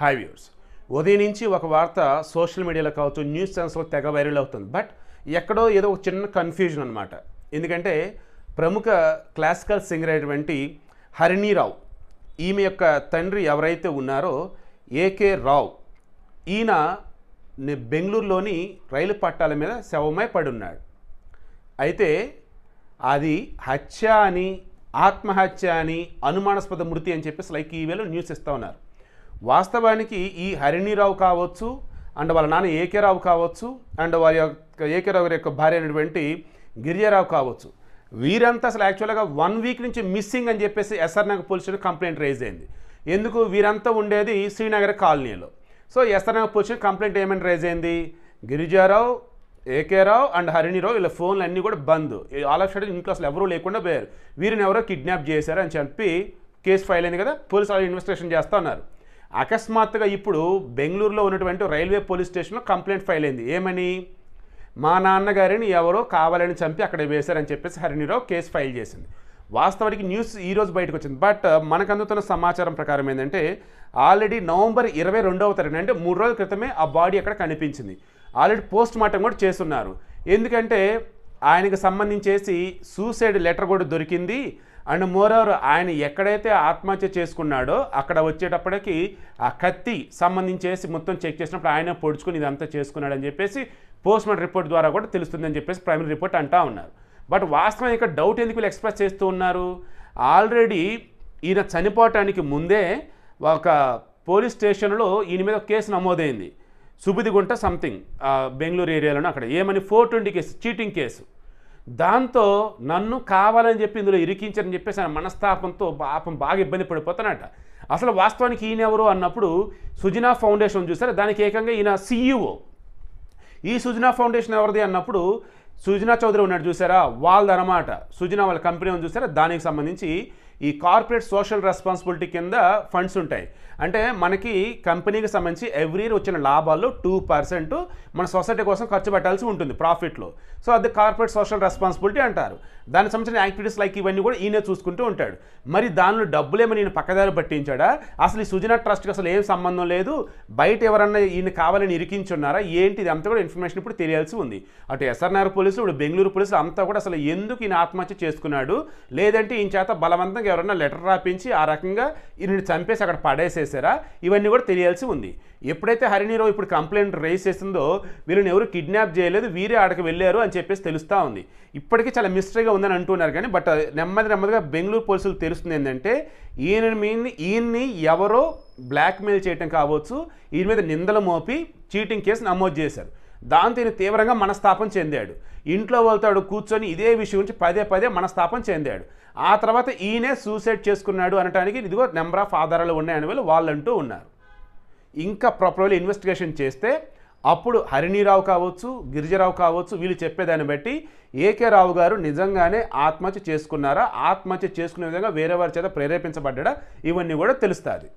high viewers ఉదయం నుంచి ఒక వార్త సోషల్ మీడియాలో కావచ్చు న్యూస్ ఛానల్స్లో తెగ వైరల్ అవుతుంది బట్ ఎక్కడో ఏదో ఒక చిన్న కన్ఫ్యూజన్ అనమాట ఎందుకంటే ప్రముఖ క్లాసికల్ సింగర్ అయినటువంటి హరిణీరావు ఈమె యొక్క తండ్రి ఎవరైతే ఉన్నారో ఏకే రావు ఈయన బెంగళూరులోని రైలు పట్టాల మీద శవమై పడున్నాడు అయితే అది హత్య అని ఆత్మహత్య అని అనుమానాస్పద మృతి అని చెప్పేసి లైక్ ఈవేళ న్యూస్ ఇస్తూ ఉన్నారు వాస్తవానికి ఈ హరిణిరావు కావచ్చు అండ్ వాళ్ళ నాన్న ఏకేరావు కావచ్చు అండ్ వారి యొక్క ఏకేరావు గారి యొక్క భార్య అయినటువంటి గిరిజారావు కావచ్చు వీరంతా అసలు యాక్చువల్గా వన్ వీక్ నుంచి మిస్సింగ్ అని చెప్పేసి SR Nagar police complaint raise అయింది ఎందుకు వీరంతా ఉండేది శ్రీనగర్ కాలనీలో so SR Nagar police complaint ఏమైనా రైజ్ అయింది గిరిజారావు ఏకేరావు అండ్ హరిణిరావు వీళ్ళ ఫోన్లు అన్నీ కూడా బంద్ ఆల్ ఆఫ్ ఇంట్లో అసలు ఎవరూ లేకుండా పోయారు వీరిని ఎవరో కిడ్నాప్ చేశారు అని చెప్పి కేసు ఫైల్ అయింది కదా పోలీసు వాళ్ళు ఇన్వెస్టిగేషన్ చేస్తున్నారు అకస్మాత్తుగా ఇప్పుడు బెంగళూరులో ఉన్నటువంటి రైల్వే పోలీస్ స్టేషన్లో కంప్లైంట్ ఫైల్ అయింది ఏమని మా నాన్నగారిని ఎవరో కావాలని చంపి అక్కడ వేశారని చెప్పేసి హరిణిరావు కేసు ఫైల్ చేసింది వాస్తవానికి న్యూస్ ఈరోజు బయటకు వచ్చింది బట్ మనకు అందుతున్న సమాచారం ప్రకారం ఏంటంటే ఆల్రెడీ నవంబర్ ఇరవై రెండవ తరగతి అంటే మూడు రోజుల క్రితమే ఆ బాడీ అక్కడ కనిపించింది ఆల్రెడీ పోస్ట్ మార్టం కూడా చేస్తున్నారు ఎందుకంటే ఆయనకు సంబంధించేసి సూసైడ్ లెటర్ కూడా దొరికింది అండ్ మోరోవర్ ఆయన ఎక్కడైతే ఆత్మహత్య చేసుకున్నాడో అక్కడ వచ్చేటప్పటికి ఆ కత్తి సంబంధించేసి మొత్తం చెక్ చేసినప్పుడు ఆయన పొడుచుకుని ఇదంతా చేసుకున్నాడని చెప్పేసి పోస్ట్మార్టం రిపోర్ట్ ద్వారా కూడా తెలుస్తుందని చెప్పేసి ప్రైమరీ రిపోర్ట్ అంటా ఉన్నారు బట్ వాస్తవం ఇక్కడ డౌట్ ఎందుకు వీళ్ళు ఎక్స్ప్రెస్ చేస్తూ ఉన్నారు ఆల్రెడీ ఈయన చనిపోవటానికి ముందే ఒక పోలీస్ స్టేషన్లో ఈయన మీద కేసు నమోదైంది సుబుదిగుంట సంథింగ్ బెంగళూరు ఏరియాలోనే అక్కడ ఏమని four twenty case cheating case దాంతో నన్ను కావాలని చెప్పి ఇందులో ఇరికించారని చెప్పేసి ఆయన మనస్తాపంతో పాపం బాగా ఇబ్బంది పడిపోతానట అసలు వాస్తవానికి ఈయన ఎవరు అన్నప్పుడు సుజనా ఫౌండేషన్ చూసారు దానికి ఏకంగా ఈయన సీఈఓ ఈ సుజనా ఫౌండేషన్ ఎవరిది అన్నప్పుడు సుజనా చౌదరి ఉన్నాడు చూసారా వాళ్ళదనమాట సుజనా వాళ్ళ కంపెనీ ఉంది చూసారా దానికి సంబంధించి ఈ కార్పొరేట్ సోషల్ రెస్పాన్సిబిలిటీ కింద ఫండ్స్ ఉంటాయి అంటే మనకి కంపెనీకి సంబంధించి ఎవ్రీ ఇయర్ వచ్చిన లాభాల్లో టూ పర్సెంట్ మన సొసైటీ కోసం ఖర్చు పెట్టాల్సి ఉంటుంది ప్రాఫిట్లో సో అది కార్పొరేట్ సోషల్ రెస్పాన్సిబిలిటీ అంటారు దానికి సంబంధించిన యాక్టివిటీస్ లైక్ ఇవన్నీ కూడా ఈయనే చూసుకుంటూ ఉంటాడు మరి దానిలో డబ్బులేమో నేను పక్కదారి పట్టించాడా అసలు ఈ సుజనా ట్రస్ట్కి అసలు ఏం సంబంధం లేదు బయట ఎవరన్నా ఈయన కావాలని ఇరికించున్నారా ఏంటి ఇదంతా కూడా ఇన్ఫర్మేషన్ ఇప్పుడు తెలియాల్సి ఉంది అటు ఎస్ఆర్ఆర్ పోలీసులు ఇప్పుడు బెంగళూరు పోలీసులు అంతా కూడా అసలు ఎందుకు ఈయన ఆత్మహత్య చేసుకున్నాడు లేదంటే ఈయన చేత బలవంతంగా అతనికి ఎవరన్నా లెటర్ రాపించి ఆ రకంగా ఈయన చంపేసి అక్కడ పడేసేసారా ఇవన్నీ కూడా తెలియాల్సి ఉంది ఎప్పుడైతే హరిణీరావు ఇప్పుడు కంప్లైంట్ రేస్ చేసిందో వీళ్ళని ఎవరు కిడ్నాప్ చేయలేదు వీరే ఆడకి వెళ్ళారు అని చెప్పేసి తెలుస్తూ ఉంది ఇప్పటికీ చాలా మిస్టరీగా ఉందని అంటున్నారు కానీ బట్ uh, నెమ్మది నెమ్మదిగా బెంగళూరు పోలీసులు తెలుస్తుంది ఏంటంటే ఈయన మీద ఈయన్ని ఎవరో బ్లాక్మెయిల్ చేయటం కావచ్చు ఈయన మీద నిందలు మోపి చీటింగ్ కేసు నమోదు చేశారు దాంతో ఈయన తీవ్రంగా మనస్తాపం చెందాడు ఇంట్లో వెళ్తాడు కూర్చొని ఇదే విషయం గురించి పదే పదే మనస్తాపం చెందాడు ఆ తర్వాత ఈయనే సూసైడ్ చేసుకున్నాడు అనటానికి ఇదిగో నెంబర్ ఆఫ్ ఆధారాలు ఉన్నాయని వీళ్ళు వాళ్ళంటూ ఉన్నారు ఇంకా ప్రాపర్లీ ఇన్వెస్టిగేషన్ చేస్తే అప్పుడు హరిణీరావు కావచ్చు గిరిజరావు కావచ్చు వీళ్ళు చెప్పేదాన్ని బట్టి ఏకే రావు గారు నిజంగానే ఆత్మహత్య చేసుకున్నారా ఆత్మహత్య చేసుకునే విధంగా వేరే వారి చేత ప్రేరేపించబడ్డా ఇవన్నీ కూడా తెలుస్తుంది